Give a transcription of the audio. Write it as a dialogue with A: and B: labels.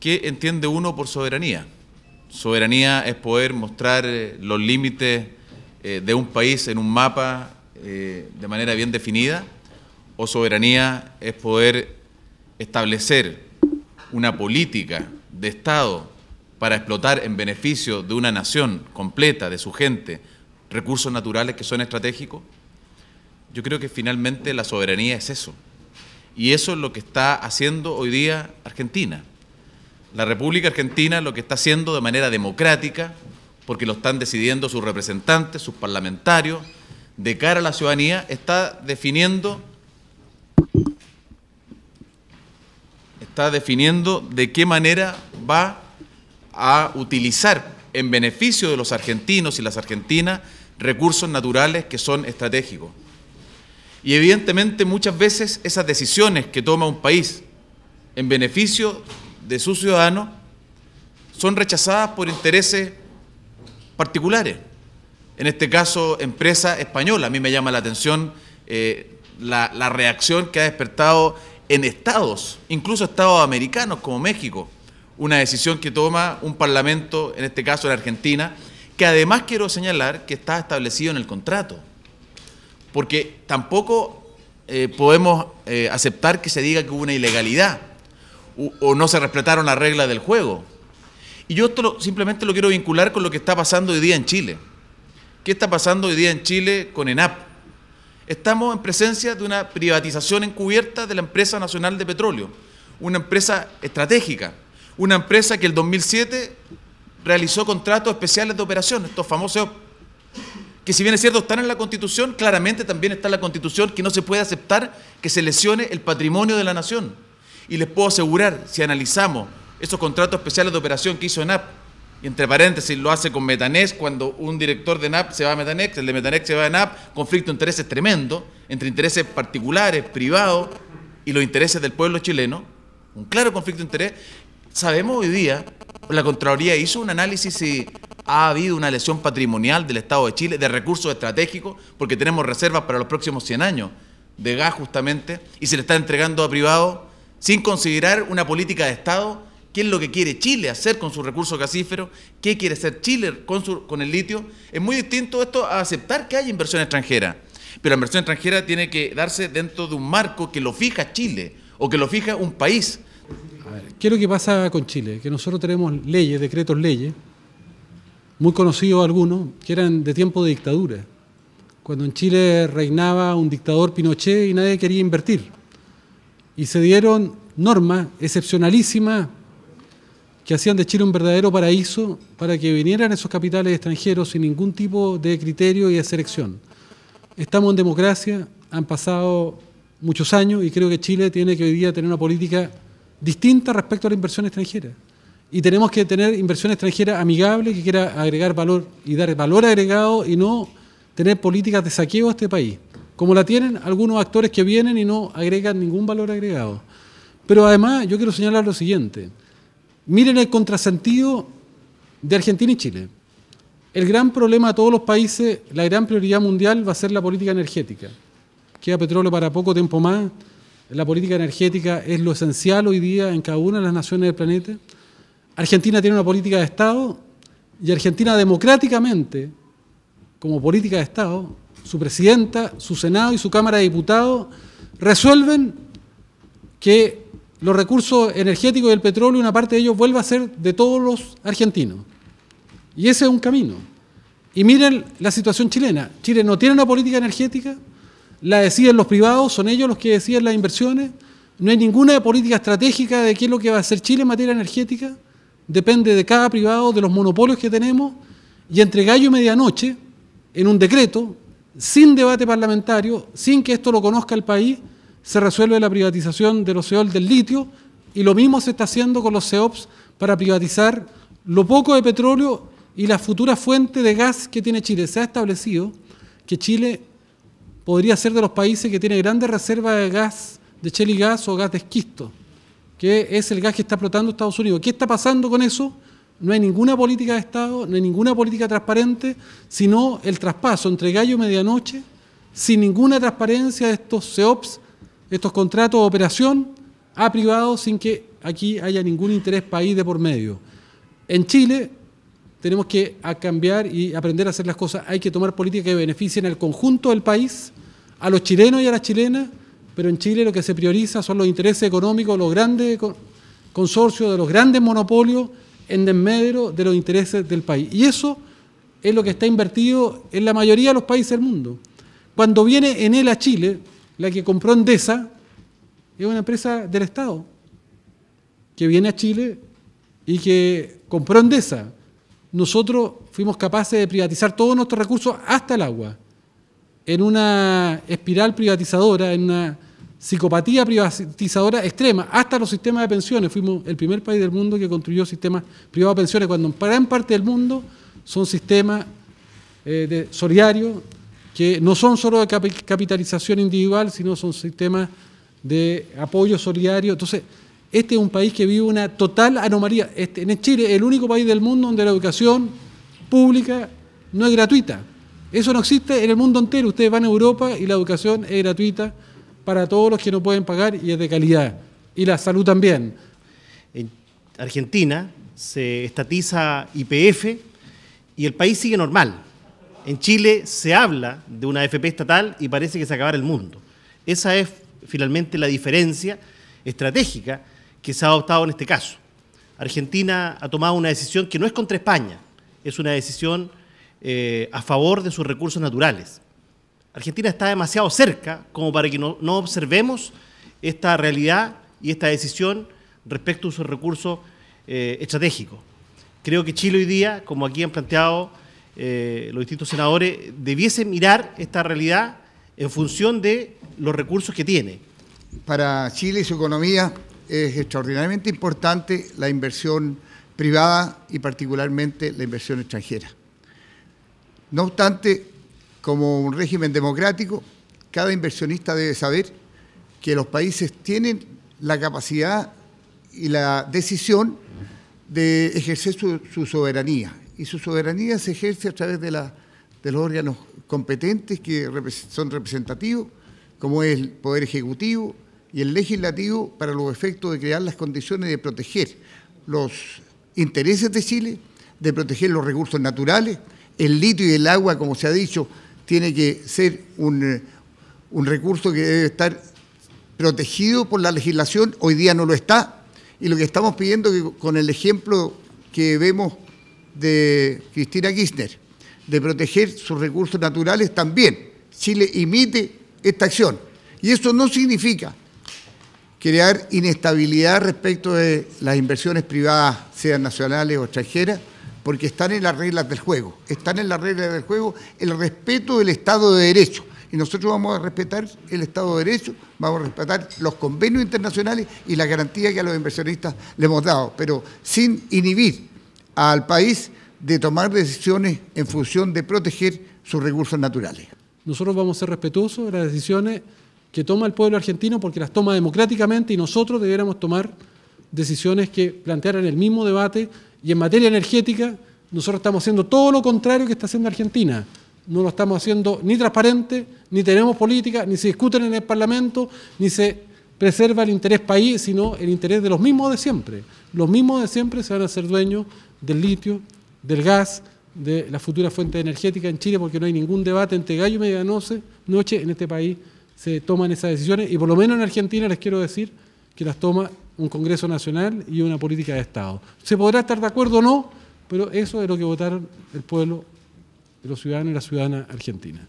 A: ¿qué entiende uno por soberanía? Soberanía es poder mostrar eh, los límites eh, de un país en un mapa eh, de manera bien definida, o soberanía es poder establecer una política de Estado para explotar en beneficio de una nación completa, de su gente, recursos naturales que son estratégicos. Yo creo que finalmente la soberanía es eso. Y eso es lo que está haciendo hoy día Argentina. La República Argentina lo que está haciendo de manera democrática, porque lo están decidiendo sus representantes, sus parlamentarios, de cara a la ciudadanía, está definiendo, está definiendo de qué manera va a utilizar en beneficio de los argentinos y las argentinas recursos naturales que son estratégicos. Y evidentemente muchas veces esas decisiones que toma un país en beneficio de sus ciudadanos son rechazadas por intereses particulares. En este caso, empresa española. A mí me llama la atención eh, la, reacción que ha despertado en estados, incluso estados americanos como México, una decisión que toma un parlamento, en este caso la Argentina, que además quiero señalar que está establecido en el contrato, porque tampoco eh, podemos eh, aceptar que se diga que hubo una ilegalidad o no se respetaron las reglas del juego. Y yo esto simplemente lo quiero vincular con lo que está pasando hoy día en Chile. ¿Qué está pasando hoy día en Chile con ENAP? Estamos en presencia de una privatización encubierta de la empresa nacional de petróleo, una empresa estratégica, una empresa que el 2007 realizó contratos especiales de operación, estos famosos que si bien es cierto están en la Constitución, claramente también está en la Constitución que no se puede aceptar que se lesione el patrimonio de la nación y les puedo asegurar, si analizamos esos contratos especiales de operación que hizo ENAP, y entre paréntesis lo hace con Metanex, cuando un director de ENAP se va a Metanex, el de Metanex se va a ENAP, conflicto de intereses tremendo, entre intereses particulares, privados y los intereses del pueblo chileno, un claro conflicto de interés. Sabemos hoy día, la Contraloría hizo un análisis si ha habido una lesión patrimonial del Estado de Chile, de recursos estratégicos, porque tenemos reservas para los próximos 100 años de gas justamente, y se le está entregando a privados sin considerar una política de Estado, qué es lo que quiere Chile hacer con su recurso gasífero? qué quiere hacer Chile con, su, con el litio. Es muy distinto esto a aceptar que haya inversión extranjera, pero la inversión extranjera tiene que darse dentro de un marco que lo fija Chile o que lo fija un país. A ver,
B: ¿qué es lo que pasa con Chile? Que nosotros tenemos leyes, decretos leyes, muy conocidos algunos, que eran de tiempo de dictadura, cuando en Chile reinaba un dictador Pinochet y nadie quería invertir y se dieron normas excepcionalísimas que hacían de Chile un verdadero paraíso para que vinieran esos capitales extranjeros sin ningún tipo de criterio y de selección. Estamos en democracia, han pasado muchos años y creo que Chile tiene que hoy día tener una política distinta respecto a la inversión extranjera. Y tenemos que tener inversión extranjera amigable que quiera agregar valor y dar valor agregado y no tener políticas de saqueo a este país como la tienen algunos actores que vienen y no agregan ningún valor agregado. Pero además yo quiero señalar lo siguiente. Miren el contrasentido de Argentina y Chile. El gran problema de todos los países, la gran prioridad mundial va a ser la política energética. Queda petróleo para poco tiempo más. La política energética es lo esencial hoy día en cada una de las naciones del planeta. Argentina tiene una política de Estado y Argentina democráticamente, como política de Estado, su presidenta, su Senado y su Cámara de Diputados resuelven que los recursos energéticos y el petróleo, una parte de ellos vuelva a ser de todos los argentinos. Y ese es un camino. Y miren la situación chilena. Chile no tiene una política energética, la deciden los privados, son ellos los que deciden las inversiones. No hay ninguna política estratégica de qué es lo que va a hacer Chile en materia energética. Depende de cada privado, de los monopolios que tenemos. Y entre gallo y medianoche, en un decreto, sin debate parlamentario, sin que esto lo conozca el país, se resuelve la privatización del los e del litio y lo mismo se está haciendo con los CEOPs para privatizar lo poco de petróleo y la futura fuente de gas que tiene Chile. Se ha establecido que Chile podría ser de los países que tiene grandes reservas de gas, de cheligas gas o gas de esquisto, que es el gas que está explotando Estados Unidos. ¿Qué está pasando con eso? No hay ninguna política de Estado, no hay ninguna política transparente, sino el traspaso entre gallo y medianoche, sin ninguna transparencia de estos CEOPs, estos contratos de operación a privado, sin que aquí haya ningún interés país de por medio. En Chile tenemos que cambiar y aprender a hacer las cosas. Hay que tomar políticas que beneficien al conjunto del país, a los chilenos y a las chilenas, pero en Chile lo que se prioriza son los intereses económicos, los grandes consorcios, de los grandes monopolios en desmedro de los intereses del país. Y eso es lo que está invertido en la mayoría de los países del mundo. Cuando viene en él a Chile, la que compró Endesa es una empresa del Estado, que viene a Chile y que compró Endesa. Nosotros fuimos capaces de privatizar todos nuestros recursos hasta el agua, en una espiral privatizadora, en una psicopatía privatizadora extrema, hasta los sistemas de pensiones. Fuimos el primer país del mundo que construyó sistemas privados de pensiones, cuando en gran parte del mundo son sistemas eh, solidarios que no son solo de capitalización individual, sino son sistemas de apoyo solidario. Entonces, este es un país que vive una total anomalía. Este, en Chile, el único país del mundo donde la educación pública no es gratuita. Eso no existe en el mundo entero. Ustedes van a Europa y la educación es gratuita para todos los que no pueden pagar y es de calidad. Y la salud también.
A: En Argentina se estatiza IPF y el país sigue normal. En Chile se habla de una FP estatal y parece que se acabará el mundo. Esa es finalmente la diferencia estratégica que se ha adoptado en este caso. Argentina ha tomado una decisión que no es contra España, es una decisión eh, a favor de sus recursos naturales. Argentina está demasiado cerca como para que no, observemos esta realidad y esta decisión respecto a sus recursos eh, estratégicos. Creo que Chile hoy día, como aquí han planteado
C: eh, los distintos senadores, debiese mirar esta realidad en función de los recursos que tiene. Para Chile y su economía es extraordinariamente importante la inversión privada y particularmente la inversión extranjera. No obstante, como un régimen democrático, cada inversionista debe saber que los países tienen la capacidad y la decisión de ejercer su, soberanía. Y su soberanía se ejerce a través de, de los órganos competentes que son representativos, como es el Poder Ejecutivo y el Legislativo, para los efectos de crear las condiciones de proteger los intereses de Chile, de proteger los recursos naturales, el litio y el agua, como se ha dicho, tiene que ser eh, un, recurso que debe estar protegido por la legislación, hoy día no lo está, y lo que estamos pidiendo que con el ejemplo que vemos de Cristina Kirchner, de proteger sus recursos naturales también, Chile imite esta acción. Y eso no significa crear inestabilidad respecto de las inversiones privadas, sean nacionales o extranjeras, porque están en las reglas del juego, están en las reglas del juego el respeto del Estado de Derecho. Y nosotros vamos a respetar el Estado de Derecho, vamos a respetar los convenios internacionales y la garantía que a los inversionistas le hemos dado, pero sin inhibir al país de tomar decisiones en función de proteger sus recursos naturales.
B: Nosotros vamos a ser respetuosos de las decisiones que toma el pueblo argentino porque las toma democráticamente y nosotros debiéramos tomar decisiones que plantearan el mismo debate y en materia energética, nosotros estamos haciendo todo lo contrario que está haciendo Argentina. No lo estamos haciendo ni transparente, ni tenemos política, ni se discuten en el Parlamento, ni se preserva el interés país, sino el interés de los mismos de siempre. Los mismos de siempre se van a hacer dueños del litio, del gas, de la futura fuente energética en Chile, porque no hay ningún debate entre gallo y medianoche noche en este país se toman esas decisiones, y por lo menos en Argentina les quiero decir que las toma un Congreso Nacional y una política de Estado. Se podrá estar de acuerdo o no, pero eso es lo que votaron el pueblo, los ciudadanos y la ciudadana argentina.